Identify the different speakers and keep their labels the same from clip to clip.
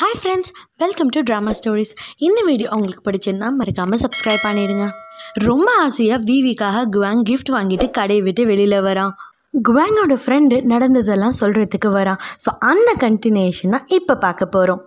Speaker 1: hi friends welcome to drama stories இந்த video அவங்களுக்கு பிடிச்சிருந்தா மறக்காமல் சப்ஸ்கிரைப் பண்ணிடுங்க ரொம்ப ஆசையாக விவிக்காக குவாங் கிஃப்ட் வாங்கிட்டு கடையை விட்டு வெளியில் வரான் குவாங்கோட ஃப்ரெண்டு நடந்ததெல்லாம் சொல்கிறதுக்கு வரான் ஸோ அந்த கண்டினியூஷன் தான் இப்போ பார்க்க போகிறோம்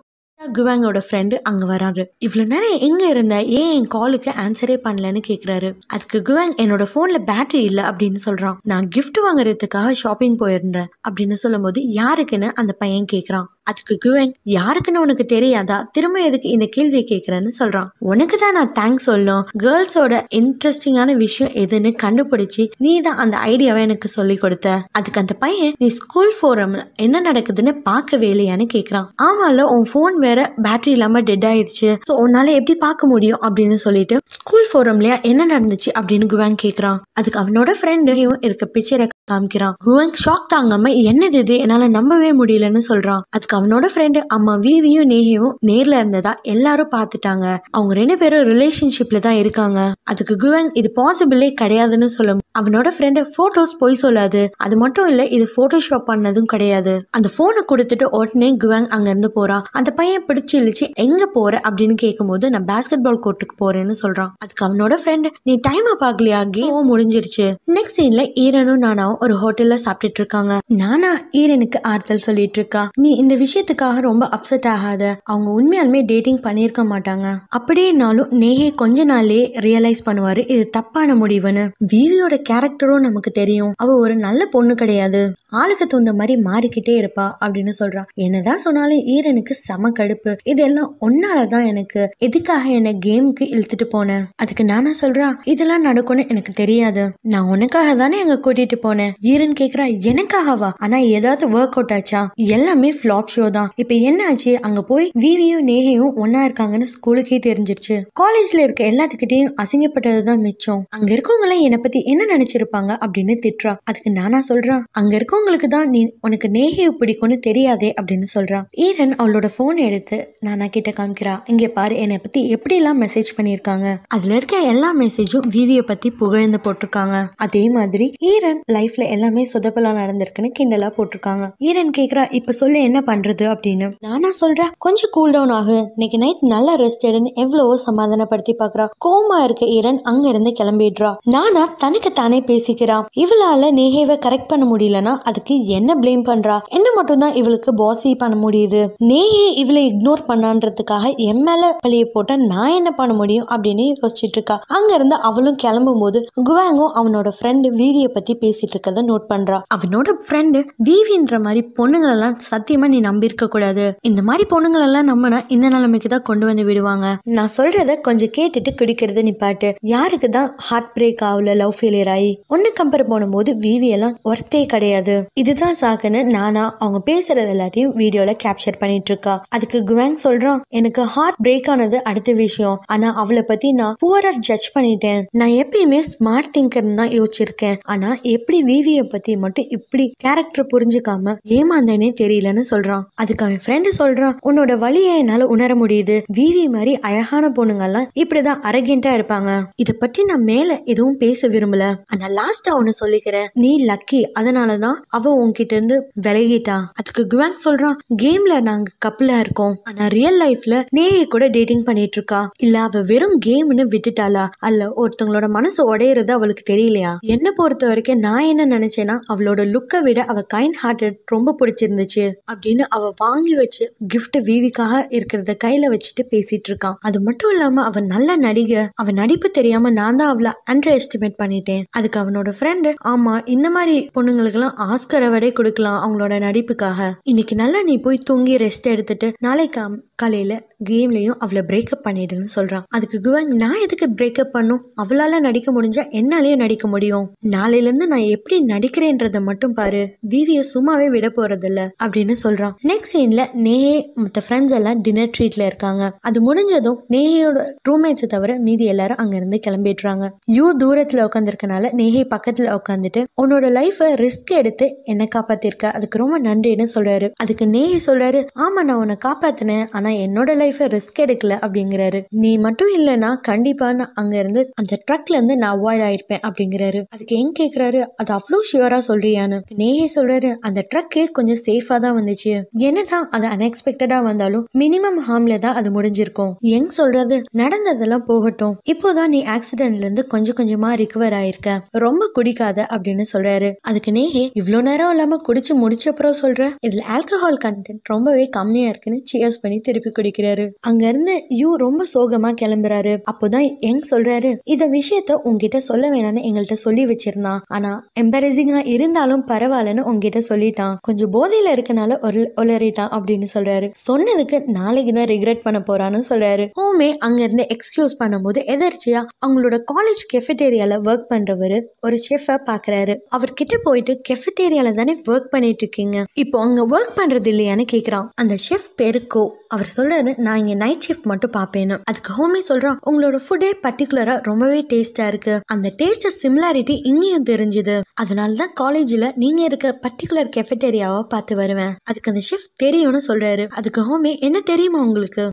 Speaker 1: குவாங்கோட ஃப்ரெண்டு அங்கே வராரு இவ்வளோ நேரம் எங்கே இருந்த ஏன் என் காலுக்கு ஆன்சரே பண்ணலன்னு கேட்குறாரு அதுக்கு குவாங் என்னோட ஃபோனில் பேட்டரி இல்லை அப்படின்னு சொல்கிறான் நான் கிஃப்ட் வாங்குறதுக்காக ஷாப்பிங் போயிருந்தேன் அப்படின்னு சொல்லும்போது யாருக்குன்னு அந்த பையன் கேட்குறான் அதுக்கு குவேன் யாருக்குன்னு உனக்கு தெரியாதா திரும்ப எதுக்கு இந்த கேள்வி கேட்குறேன்னு சொல்கிறான் உனக்கு தான் நான் தேங்க்ஸ் சொல்லணும் கேர்ள்ஸோட இன்ட்ரெஸ்டிங்கான விஷயம் எதுன்னு கண்டுபிடிச்சி நீ தான் அந்த ஐடியாவை எனக்கு சொல்லி கொடுத்த அதுக்கு அந்த பையன் நீ ஸ்கூல் போறம் என்ன நடக்குதுன்னு பார்க்க வேலையானு கேட்குறான் ஆமால உன் ஃபோன் வேற பேட்டரி இல்லாமல் டெட் ஆயிடுச்சு ஸோ உன்னால எப்படி பார்க்க முடியும் அப்படின்னு சொல்லிட்டு ஸ்கூல் ஃபோரம்லயா என்ன நடந்துச்சு அப்படின்னு குவாங் கேட்கறான் அதுக்கு அவனோட ஃப்ரெண்டையும் இருக்க பிச்சரை காமிக்கிறான் குவாங் ஷாக் தாங்காம என்னது இது என்னால் நம்பவே முடியலன்னு சொல்கிறான் அதுக்கு அவனோட ஃப்ரெண்டு அம்மா விவியும் நேஹியும் நேர்ல இருந்ததா எல்லாரும் பாத்துட்டாங்க அவங்க ரெண்டு பேரும் ரிலேஷன்ஷிப்ல தான் இருக்காங்க அதுக்கு குவன் இது பாசிபிளே கிடையாதுன்னு சொல்ல அவனோட ஃப்ரெண்டு ஃபோட்டோஸ் போய் சொல்லாது அது மட்டும் இல்லை இது ஃபோட்டோஷாப் பண்ணதும் கிடையாது அந்த ஃபோனை கொடுத்துட்டு உடனே குவாங் அங்கேருந்து போகிறான் அந்த பையன் பிடிச்சி இழுச்சு எங்கே போகிற அப்படின்னு கேட்கும்போது நான் பேஸ்கெட் பால் கோர்ட்டுக்கு போகிறேன்னு சொல்கிறான் அதுக்கு அவனோட ஃப்ரெண்டு நீ டைமை பார்க்கலையா கேமும் முடிஞ்சிருச்சு நெக்ஸ்ட் சீனில் ஈரனும் நானாவும் ஒரு ஹோட்டலில் சாப்பிட்டுட்டு இருக்காங்க நானா ஈரனுக்கு ஆறுதல் சொல்லிட்டு இருக்கா நீ இந்த விஷயத்துக்காக ரொம்ப அப்செட் ஆகாத அவங்க உண்மையாலுமே டேட்டிங் பண்ணியிருக்க மாட்டாங்க அப்படியே நாளும் நேகே கொஞ்ச நாளே ரியலைஸ் பண்ணுவாரு இது தப்பான முடிவுன்னு வீவியோட கேரக்டரும் நமக்கு தெரியும் அவ ஒரு நல்ல பொண்ணு கிடையாது ஆளுக்கு தகுந்த மாதிரி மாறிக்கிட்டே இருப்பா அப்படின்னு சொல்றா என்னதான் சொன்னாலும் ஈரனுக்கு சம கடுப்பு இதெல்லாம் ஒன்னாலதான் எனக்கு எதுக்காக என்ன கேமுக்கு இழுத்துட்டு போனேன் அதுக்கு நானா சொல்றா இதெல்லாம் நடக்கும்னு எனக்கு தெரியாது நான் உனக்காக தானே அங்க கூட்டிட்டு போனேன் ஈரன் கேக்குறா எனக்காகவா ஆனா ஏதாவது ஒர்க் அவுட் ஆச்சா எல்லாமே பிளாட் ஷோ தான் இப்ப என்ன ஆச்சு அங்க போய் வீவியும் நேகையும் ஒன்னா இருக்காங்கன்னு ஸ்கூலுக்கே தெரிஞ்சிருச்சு காலேஜ்ல இருக்க எல்லாத்துக்கிட்டையும் அசிங்கப்பட்டதுதான் மிச்சம் அங்க இருக்கவங்க எல்லாம் என்ன பத்தி என்ன நினைச்சிருப்பாங்க அப்படின்னு திட்டுறா அதுக்கு நானா சொல்றான் அங்க இருக்கவங்களுக்கு தான் நீ உனக்கு நேஹிவ் பிடிக்கும்னு தெரியாதே அப்படின்னு சொல்றான் ஈரன் அவளோட போன் எடுத்து நானா கிட்ட காமிக்கிறா இங்க பாரு என்னை பத்தி எப்படி எல்லாம் மெசேஜ் பண்ணிருக்காங்க அதுல இருக்க எல்லா மெசேஜும் விவிய பத்தி புகழ்ந்து போட்டிருக்காங்க அதே மாதிரி ஈரன் லைஃப்ல எல்லாமே சொதப்பலா நடந்திருக்குன்னு கிண்டலா போட்டிருக்காங்க ஈரன் கேக்குறா இப்ப சொல்லு என்ன பண்றது அப்படின்னு நானா சொல்றா கொஞ்சம் கூல் டவுன் ஆகு இன்னைக்கு நைட் நல்லா ரெஸ்ட் எடுன்னு எவ்வளவோ சமாதானப்படுத்தி பாக்குறா கோமா இருக்க ஈரன் அங்க இருந்து கிளம்பிடுறா நானா தனக்கு தானே பேசிக்கிறா இவளால நேஹேவை கரெக்ட் பண்ண முடியலனா அதுக்கு என்ன பிளேம் பண்றா என்ன மட்டும் தான் இவளுக்கு பாசி பண்ண முடியுது நேஹே இவளை இக்னோர் பண்ணான்றதுக்காக என் மேல பழிய போட்ட நான் என்ன பண்ண முடியும் அப்படின்னு யோசிச்சுட்டு இருக்கா அங்க இருந்து அவளும் கிளம்பும் போது குவாங்கும் அவனோட ஃப்ரெண்டு வீவியை பத்தி பேசிட்டு இருக்கத நோட் பண்றா அவனோட ஃப்ரெண்டு வீவின்ற மாதிரி பொண்ணுங்களெல்லாம் சத்தியமா நீ நம்பியிருக்க கூடாது இந்த மாதிரி பொண்ணுங்களெல்லாம் நம்மனா இந்த நிலைமைக்கு தான் கொண்டு வந்து விடுவாங்க நான் சொல்றத கொஞ்சம் கேட்டுட்டு குடிக்கிறது நிப்பாட்டு யாருக்கு தான் ஹார்ட் பிரேக் ஆகல லவ் ஃபெயிலியர் சாய் ஒன்னு கம்பேர் போது விவி எல்லாம் ஒர்த்தே கிடையாது இதுதான் சாக்குன்னு நானா அவங்க பேசுறது எல்லாத்தையும் வீடியோல கேப்சர் பண்ணிட்டு இருக்கா அதுக்கு குவாங் சொல்றான் எனக்கு ஹார்ட் பிரேக் ஆனது அடுத்த விஷயம் ஆனா அவளை பத்தி நான் புவரா ஜட்ஜ் பண்ணிட்டேன் நான் எப்பயுமே ஸ்மார்ட் திங்கர் தான் யோசிச்சிருக்கேன் ஆனா எப்படி விவிய பத்தி மட்டும் இப்படி கேரக்டர் புரிஞ்சுக்காம ஏமாந்தேனே தெரியலன்னு சொல்றான் அதுக்கு அவன் ஃப்ரெண்டு சொல்றான் உன்னோட வழியை என்னால உணர முடியுது விவி மாதிரி அழகான பொண்ணுங்கெல்லாம் இப்படிதான் அரகண்டா இருப்பாங்க இதை பற்றி நான் மேல எதுவும் பேச விரும்பல ஆனா லாஸ்டா ஒன்னு சொல்லிக்கிறேன் நீ லக்கி அதனாலதான் அவ உன்கிட்ட இருந்து விலகிட்டா அதுக்கு குவாங் சொல்றான் கேம்ல நாங்க கப்பலா இருக்கோம் ஆனா ரியல் லைஃப்ல நேய கூட டேட்டிங் பண்ணிட்டு இருக்கா இல்ல அவ வெறும் கேம்னு விட்டுட்டாளா அல்ல ஒருத்தவங்களோட மனசு உடையறது அவளுக்கு தெரியலையா என்ன பொறுத்த வரைக்கும் நான் என்ன நினைச்சேன்னா அவளோட லுக்கை விட அவ கைண்ட் ஹார்ட்டட் ரொம்ப பிடிச்சிருந்துச்சு அப்படின்னு அவ வாங்கி வச்சு கிஃப்ட் வீவிக்காக இருக்கிறத கையில வச்சுட்டு பேசிட்டு இருக்கான் அது மட்டும் இல்லாம அவ நல்ல நடிகை அவ நடிப்பு தெரியாம நான் தான் அவளை அண்டர் எஸ்டிமேட் பண்ணிட்டேன் அதுக்கு அவனோட ஃப்ரெண்டு ஆமா இந்த மாதிரி பொண்ணுங்களுக்கு எல்லாம் ஆஸ்கர் அவார்டே கொடுக்கலாம் அவங்களோட நடிப்புக்காக இன்னைக்கு நல்லா நீ போய் தூங்கி ரெஸ்ட் எடுத்துட்டு நாளைக்கு காலையில் கேம்லேயும் அவளை பிரேக்கப் பண்ணிடுன்னு சொல்கிறான் அதுக்கு குவன் நான் எதுக்கு பிரேக்கப் பண்ணும் அவளால் நடிக்க முடிஞ்சால் என்னாலேயே நடிக்க முடியும் நாளையிலேருந்து நான் எப்படி நடிக்கிறேன்றதை மட்டும் பாரு விவியை சும்மாவே விட போகிறதில்ல அப்படின்னு சொல்கிறான் நெக்ஸ்ட் சீனில் நேயே மற்ற ஃப்ரெண்ட்ஸ் எல்லாம் டின்னர் ட்ரீட்டில் இருக்காங்க அது முடிஞ்சதும் நேயோட ரூம்மேட்ஸை தவிர மீதி எல்லாரும் அங்கேருந்து கிளம்பிடுறாங்க யூ தூரத்தில் உட்காந்துருக்கனால நேஹே பக்கத்தில் உட்காந்துட்டு உன்னோட லைஃப்பை ரிஸ்க் எடுத்து என்னை காப்பாற்றிருக்க அதுக்கு ரொம்ப நன்றின்னு சொல்கிறாரு அதுக்கு நேயை சொல்கிறாரு ஆமாம் நான் உன்னை காப்பாற்றினேன் ஆனால் என்னோட லைஃப்பை ரிஸ்க் எடுக்கல அப்படிங்கிறாரு நீ மட்டும் இல்லைன்னா கண்டிப்பாக நான் அங்கேருந்து அந்த ட்ரக்லேருந்து நான் அவாய்ட் ஆகிருப்பேன் அப்படிங்கிறாரு அதுக்கு எங்க கேட்குறாரு அது அவ்வளோ ஷியூராக சொல்கிறியான்னு நேயே சொல்கிறாரு அந்த ட்ரக்கே கொஞ்சம் சேஃபாக தான் வந்துச்சு என்னதான் அது அன்எக்ஸ்பெக்டடாக வந்தாலும் மினிமம் ஹார்மில் தான் அது முடிஞ்சிருக்கும் எங் சொல்கிறது நடந்ததெல்லாம் போகட்டும் இப்போதான் நீ ஆக்சிடென்ட்லேருந்து கொஞ்சம் கொஞ்சமாக ரிகவர் ஆயிருக்க ரொம்ப குடிக்காத அப்படின்னு சொல்கிறாரு அதுக்கு நேயே இவ்வளோ நேரம் இல்லாமல் குடிச்சு முடிச்ச அப்புறம் சொல்கிற இதில் ஆல்கஹால் கண்டென்ட் ரொம்பவே கம்மியாக இருக்குன்னு சியர்ஸ் பண்ணி திருப்பி குடிக்கிறாரு அங்க இருந்து யூ ரொம்ப சோகமா கிளம்புறாரு அப்போதான் யங் சொல்றாரு இந்த விஷயத்த உங்ககிட்ட சொல்ல வேணாம்னு எங்கள்கிட்ட சொல்லி வச்சிருந்தான் ஆனா எம்பாரசிங்கா இருந்தாலும் பரவாயில்லன்னு உங்ககிட்ட சொல்லிட்டான் கொஞ்சம் போதையில இருக்கனால ஒலரிட்டான் அப்படின்னு சொல்றாரு சொன்னதுக்கு நாளைக்கு தான் ரிக்ரெட் பண்ண போறான்னு சொல்றாரு ஹோமே அங்க இருந்து எக்ஸ்கியூஸ் பண்ணும்போது எதர்ச்சியா அவங்களோட காலேஜ் கெஃபிடேரியால ஒர்க் பண்றவர் ஒரு செஃப பாக்குறாரு அவர் கிட்ட போயிட்டு கெஃபிடேரியால தானே ஒர்க் பண்ணிட்டு இருக்கீங்க இப்போ அங்க ஒர்க் பண்றது இல்லையான்னு கேக்குறான் அந்த செஃப் பெருக்கோ அவர் அவர் சொல்றாரு நான் இங்கே நைட் ஷிஃப்ட் மட்டும் பாப்பேனும் அதுக்கு ஹோமி சொல்கிறான் உங்களோட ஃபுட்டே பர்டிகுலரா ரொம்பவே டேஸ்ட்டாக இருக்குது அந்த டேஸ்ட் சிமிலாரிட்டி இங்கேயும் தெரிஞ்சுது அதனால தான் காலேஜில் நீங்கள் இருக்க பர்டிகுலர் கெஃபட்டேரியாவா பார்த்து வருவேன் அதுக்கு அந்த ஷிஃப்ட் தெரியும்னு சொல்கிறாரு அதுக்கு ஹோமி என்ன தெரியுமா உங்களுக்கு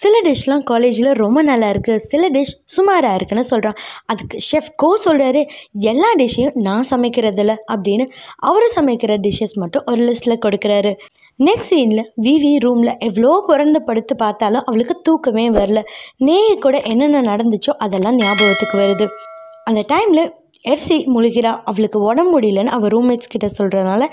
Speaker 1: சில டிஷ்லாம் காலேஜில் ரொம்ப நல்லா இருக்குது சில டிஷ் சுமாராக இருக்குன்னு சொல்கிறான் அதுக்கு ஷெஃப் கோ சொல்கிறாரு எல்லா டிஷ்ஷையும் நான் சமைக்கிறதில்ல அப்படின்னு அவர் சமைக்கிற டிஷ்ஷஸ் மட்டும் ஒரு லிஸ்ட்டில் கொடுக்குறாரு நெக்ஸ்ட் சீனில் விவி ரூமில் எவ்வளோ பிறந்து படுத்து பார்த்தாலும் அவளுக்கு தூக்கமே வரல நேய கூட என்னென்ன நடந்துச்சோ அதெல்லாம் ஞாபகத்துக்கு வருது அந்த டைமில் எர்சி முழுகிறா அவளுக்கு உடம்பு முடியலன்னு அவள் ரூம்மேட்ஸ் கிட்ட சொல்கிறதுனால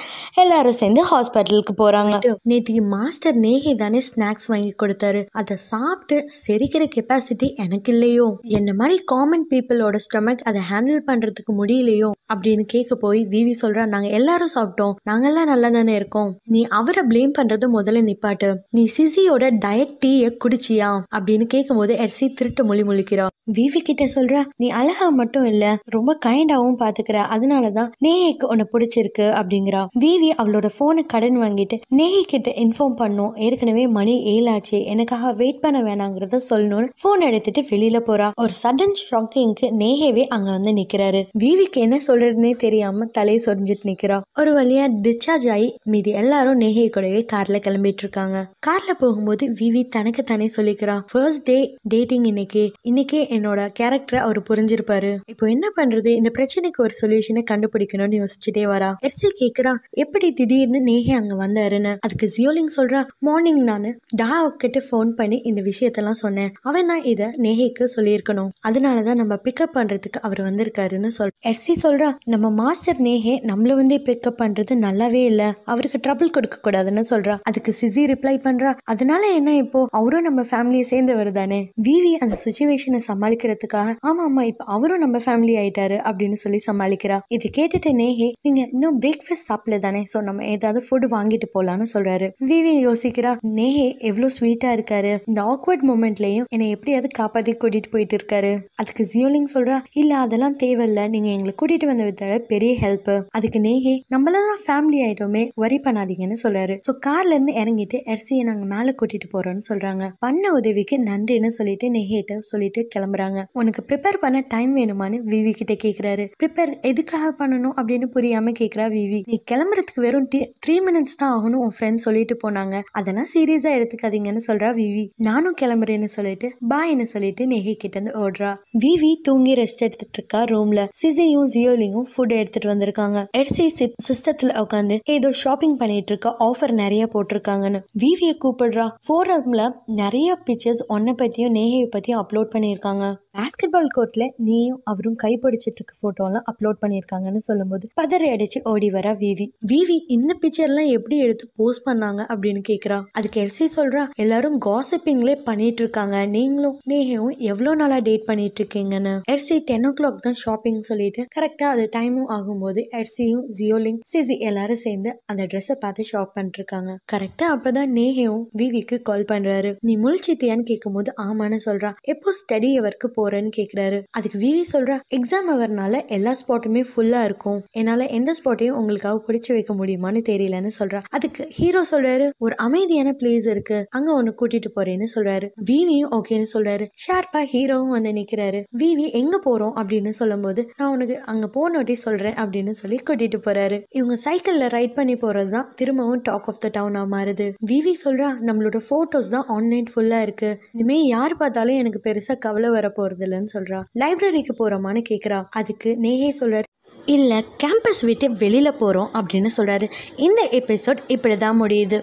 Speaker 1: எல்லாரும் சேர்ந்து ஹாஸ்பிட்டலுக்கு போகிறாங்க நேற்றுக்கு மாஸ்டர் நேகி தானே ஸ்நாக்ஸ் வாங்கி கொடுத்தாரு அதை சாப்பிட்டு செரிக்கிற கெப்பாசிட்டி எனக்கு இல்லையோ என்ன மாதிரி காமன் பீப்புளோட ஸ்டொமக் அதை ஹேண்டில் பண்ணுறதுக்கு முடியலையோ அப்படின்னு கேட்க போய் விவி சொல்கிறா நாங்கள் எல்லாரும் சாப்பிட்டோம் நாங்கெல்லாம் நல்லா தானே இருக்கோம் நீ அவரை பிளேம் பண்ணுறது முதல்ல நிப்பாட்டு நீ சிசியோட டயட் டீயை குடிச்சியா அப்படின்னு கேட்கும்போது எர்சி திருட்டு மொழி முழிக்கிறா விவி கிட்ட சொல்கிறா நீ அழகா மட்டும் இல்லை ரொம்ப கை வேண்டாவும் பாத்துக்கிற அதனால தான் நேஹிக்கு உன்னை பிடிச்சிருக்கு அப்படிங்கிறா விவி அவளோட போனை கடன் வாங்கிட்டு நேஹி கிட்ட இன்ஃபார்ம் பண்ணும் ஏற்கனவே மணி ஏழாச்சு எனக்காக வெயிட் பண்ண வேணாங்கிறத சொல்லணும்னு போன் எடுத்துட்டு வெளியில போறா ஒரு சடன் ஷாக்கிங்க்கு நேஹேவே அங்க வந்து நிக்கிறாரு விவிக்கு என்ன சொல்றதுன்னே தெரியாம தலையை சொரிஞ்சிட்டு நிக்கிறா ஒரு வழியா டிஸ்சார்ஜ் ஆகி மீதி எல்லாரும் நேஹே கூடவே கார்ல கிளம்பிட்டு இருக்காங்க கார்ல போகும்போது விவி தனக்கு தானே சொல்லிக்கிறா ஃபர்ஸ்ட் டே டேட்டிங் இன்னைக்கு இன்னைக்கே என்னோட கேரக்டரை அவர் புரிஞ்சிருப்பாரு இப்போ என்ன பண்றது இந்த பிரச்சனைக்கு ஒரு சொல்யூஷனை கண்டுபிடிக்கணும்னு யோசிச்சுட்டே வரா எர்சி கேக்குறா எப்படி திடீர்னு நேஹே அங்க வந்தாருன்னு அதுக்கு ஜியோலிங் சொல்றா மார்னிங் நானு டாவ் கிட்ட ஃபோன் பண்ணி இந்த விஷயத்தெல்லாம் சொன்னேன் அவன் தான் இதை நேஹேக்கு சொல்லியிருக்கணும் அதனாலதான் நம்ம பிக்கப் பண்றதுக்கு அவர் வந்திருக்காருன்னு சொல் எர்சி சொல்றா நம்ம மாஸ்டர் நேஹே நம்மள வந்து பிக்கப் பண்றது நல்லாவே இல்லை அவருக்கு ட்ரபிள் கொடுக்க கூடாதுன்னு சொல்றா அதுக்கு சிசி ரிப்ளை பண்றா அதனால என்ன இப்போ அவரும் நம்ம ஃபேமிலியை சேர்ந்தவர் தானே விவி அந்த சுச்சுவேஷனை சமாளிக்கிறதுக்காக ஆமா ஆமா இப்போ அவரும் நம்ம ஃபேமிலி ஆயிட்டாரு அப்படி அப்படின்னு சொல்லி சமாளிக்கிறா இது கேட்டுட்டு நேஹி நீங்க இன்னும் பிரேக்ஃபாஸ்ட் சாப்பிடல தானே ஸோ நம்ம ஏதாவது ஃபுட் வாங்கிட்டு போலான்னு சொல்றாரு விவி யோசிக்கிறா நேஹே எவ்வளவு ஸ்வீட்டா இருக்காரு இந்த ஆக்வர்ட் மூமெண்ட்லயும் என்னை எப்படியாவது காப்பாத்தி கூட்டிட்டு போயிட்டு இருக்காரு அதுக்கு ஜியோலிங் சொல்றா இல்ல அதெல்லாம் தேவையில்ல நீங்க எங்களை கூட்டிட்டு வந்த வித்தோட பெரிய ஹெல்ப் அதுக்கு நேஹே நம்மளதான் ஃபேமிலி ஆயிட்டோமே வரி பண்ணாதீங்கன்னு சொல்றாரு ஸோ கார்ல இருந்து இறங்கிட்டு எர்சியை நாங்க மேல கூட்டிட்டு போறோம்னு சொல்றாங்க பண்ண உதவிக்கு நன்றின்னு சொல்லிட்டு நேஹேட்ட சொல்லிட்டு கிளம்புறாங்க உனக்கு ப்ரிப்பேர் பண்ண டைம் வேணுமான்னு விவி கிட்ட கேக்குறாங்க கேட்கிறாரு ப்ரிப்பேர் எதுக்காக பண்ணணும் அப்படின்னு புரியாம கேட்கிறா விவி நீ கிளம்புறதுக்கு வெறும் த்ரீ மினிட்ஸ் தான் ஆகணும் உன் ஃப்ரெண்ட்ஸ் சொல்லிட்டு போனாங்க அதெல்லாம் சீரியஸா எடுத்துக்காதீங்கன்னு சொல்றா விவி நானும் கிளம்புறேன்னு சொல்லிட்டு பாய்னு சொல்லிட்டு நெகி இருந்து ஓடுறா விவி தூங்கி ரெஸ்ட் எடுத்துட்டு இருக்கா ரூம்ல சிசையும் ஜியோலிங்கும் ஃபுட் எடுத்துட்டு வந்திருக்காங்க எட்சி சிஸ்டத்துல உட்காந்து ஏதோ ஷாப்பிங் பண்ணிட்டு இருக்கா ஆஃபர் நிறைய போட்டிருக்காங்கன்னு விவிய கூப்பிடுறா ஃபோரம்ல நிறைய பிக்சர்ஸ் ஒன்ன பத்தியும் நேகையை பத்தியும் அப்லோட் பண்ணியிருக்காங்க பாஸ்கெட் பால் கோர்ட்ல நீயும் அவரும் கைப்பிடிச்சிட்டு இருக்காங்க ஷார்க் ஃபோட்டோலாம் அப்லோட் பண்ணியிருக்காங்கன்னு சொல்லும்போது பதறி அடிச்சு ஓடி வர விவி விவி இந்த பிக்சர்லாம் எப்படி எடுத்து போஸ்ட் பண்ணாங்க அப்படின்னு கேட்குறா அதுக்கு எர்சி சொல்கிறா எல்லாரும் காசிப்பிங்லே பண்ணிட்டு இருக்காங்க நீங்களும் நேஹவும் எவ்வளோ நாளாக டேட் பண்ணிட்டு இருக்கீங்கன்னு எர்சி டென் ஓ கிளாக் தான் ஷாப்பிங் சொல்லிட்டு கரெக்டாக அது டைமும் ஆகும்போது எர்சியும் ஜியோலிங் சிசி எல்லாரும் சேர்ந்து அந்த ட்ரெஸ்ஸை பார்த்து ஷாப் பண்ணிருக்காங்க கரெக்டாக தான் நேஹவும் விவிக்கு கால் பண்ணுறாரு நீ முழிச்சிட்டியான்னு கேட்கும்போது ஆமான்னு சொல்கிறா எப்போ ஸ்டடி அவருக்கு போகிறேன்னு கேட்குறாரு அதுக்கு விவி சொல்கிறா எக்ஸாம் அவர் இருக்கிறதுனால எல்லா ஸ்பாட்டுமே ஃபுல்லாக இருக்கும் என்னால் எந்த ஸ்பாட்டையும் உங்களுக்காக பிடிச்சி வைக்க முடியுமான்னு தெரியலன்னு சொல்கிறா அதுக்கு ஹீரோ சொல்கிறாரு ஒரு அமைதியான பிளேஸ் இருக்கு அங்க ஒன்று கூட்டிட்டு போறேன்னு சொல்றாரு வீவியும் ஓகேன்னு சொல்றாரு ஷார்ப்பாக ஹீரோவும் வந்து நிற்கிறாரு விவி எங்க போறோம் அப்படின்னு சொல்லும்போது நான் உனக்கு அங்க போனோட்டி சொல்றேன் அப்படின்னு சொல்லி கூட்டிட்டு போறாரு இவங்க சைக்கிளில் ரைட் பண்ணி போறது தான் திரும்பவும் டாக் ஆஃப் த டவுனாக மாறுது விவி சொல்றா நம்மளோட ஃபோட்டோஸ் தான் ஆன்லைன் ஃபுல்லாக இருக்கு இனிமேல் யார் பார்த்தாலும் எனக்கு பெருசாக கவலை வர போறது இல்லைன்னு சொல்றா லைப்ரரிக்கு போறோமான்னு கேட்குறா அது அதுக்கு நேகே சொல்கிறார் இல்லை கேம்பஸ் விட்டு வெளியில் போகிறோம் அப்படின்னு சொல்கிறாரு இந்த எபிசோட் இப்படி தான் முடியுது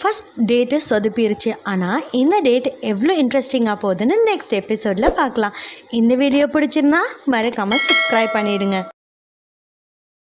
Speaker 1: ஃபஸ்ட் டேட்டு சொதுப்பிருச்சு ஆனால் இந்த டேட் எவ்வளோ இன்ட்ரெஸ்டிங்காக போகுதுன்னு நெக்ஸ்ட் எபிசோடில் பார்க்கலாம் இந்த வீடியோ பிடிச்சிருந்தா மறக்காமல் சப்ஸ்கிரைப் பண்ணிவிடுங்க